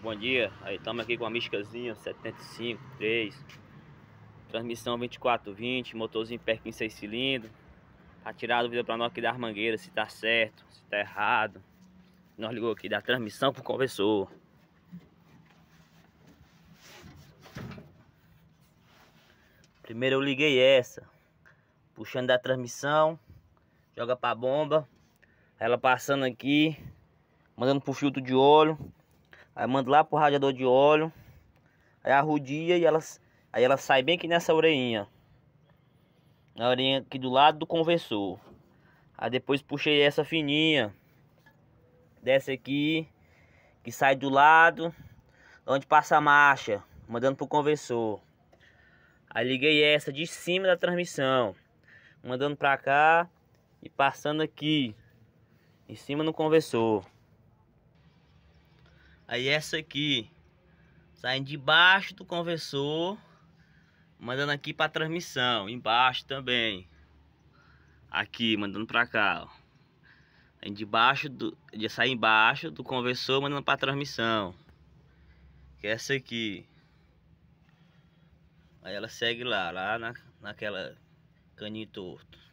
bom dia. Aí estamos aqui com a Místicazinha 75, 3. Transmissão 2420, motorzinho Perkin 6 cilindros. Tá tirado vídeo para nós aqui das mangueiras, se tá certo, se tá errado. Nós ligou aqui da transmissão pro conversor. Primeiro eu liguei essa. Puxando da transmissão, joga pra bomba. Ela passando aqui, mandando pro filtro de óleo Aí manda lá pro radiador de óleo. Aí arrudia e elas, aí ela sai bem aqui nessa orelhinha. Na orelhinha aqui do lado do conversor. Aí depois puxei essa fininha. dessa aqui. Que sai do lado. Onde passa a marcha. Mandando pro conversor. Aí liguei essa de cima da transmissão. Mandando pra cá. E passando aqui. Em cima no conversor. Aí essa aqui, saindo de baixo do conversor, mandando aqui para transmissão, embaixo também. Aqui, mandando para cá, ó. Saindo de baixo do, de sair embaixo do conversor, mandando para transmissão. Que é essa aqui. Aí ela segue lá, lá na, naquela caninho torto.